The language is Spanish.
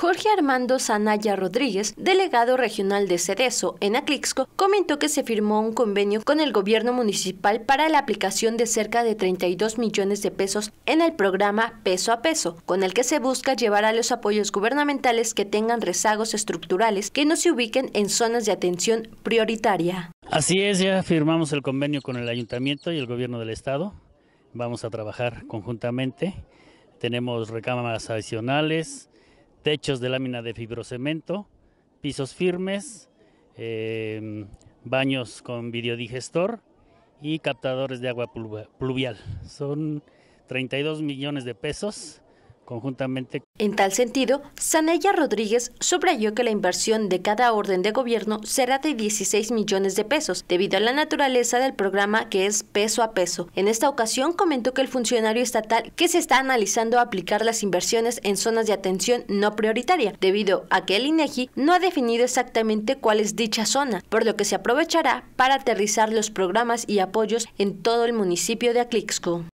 Jorge Armando Zanaya Rodríguez, delegado regional de Cedeso en Aclixco, comentó que se firmó un convenio con el gobierno municipal para la aplicación de cerca de 32 millones de pesos en el programa Peso a Peso, con el que se busca llevar a los apoyos gubernamentales que tengan rezagos estructurales que no se ubiquen en zonas de atención prioritaria. Así es, ya firmamos el convenio con el ayuntamiento y el gobierno del estado. Vamos a trabajar conjuntamente. Tenemos recámaras adicionales, techos de lámina de fibrocemento, pisos firmes, em, baños con videodigestor y captadores de agua pluvial. Son 32 millones de pesos conjuntamente. En tal sentido, Sanella Rodríguez subrayó que la inversión de cada orden de gobierno será de 16 millones de pesos, debido a la naturaleza del programa que es peso a peso. En esta ocasión comentó que el funcionario estatal que se está analizando aplicar las inversiones en zonas de atención no prioritaria, debido a que el INEGI e no ha definido exactamente cuál es dicha zona, por lo que se aprovechará para aterrizar los programas y apoyos en todo el municipio de Aclixco.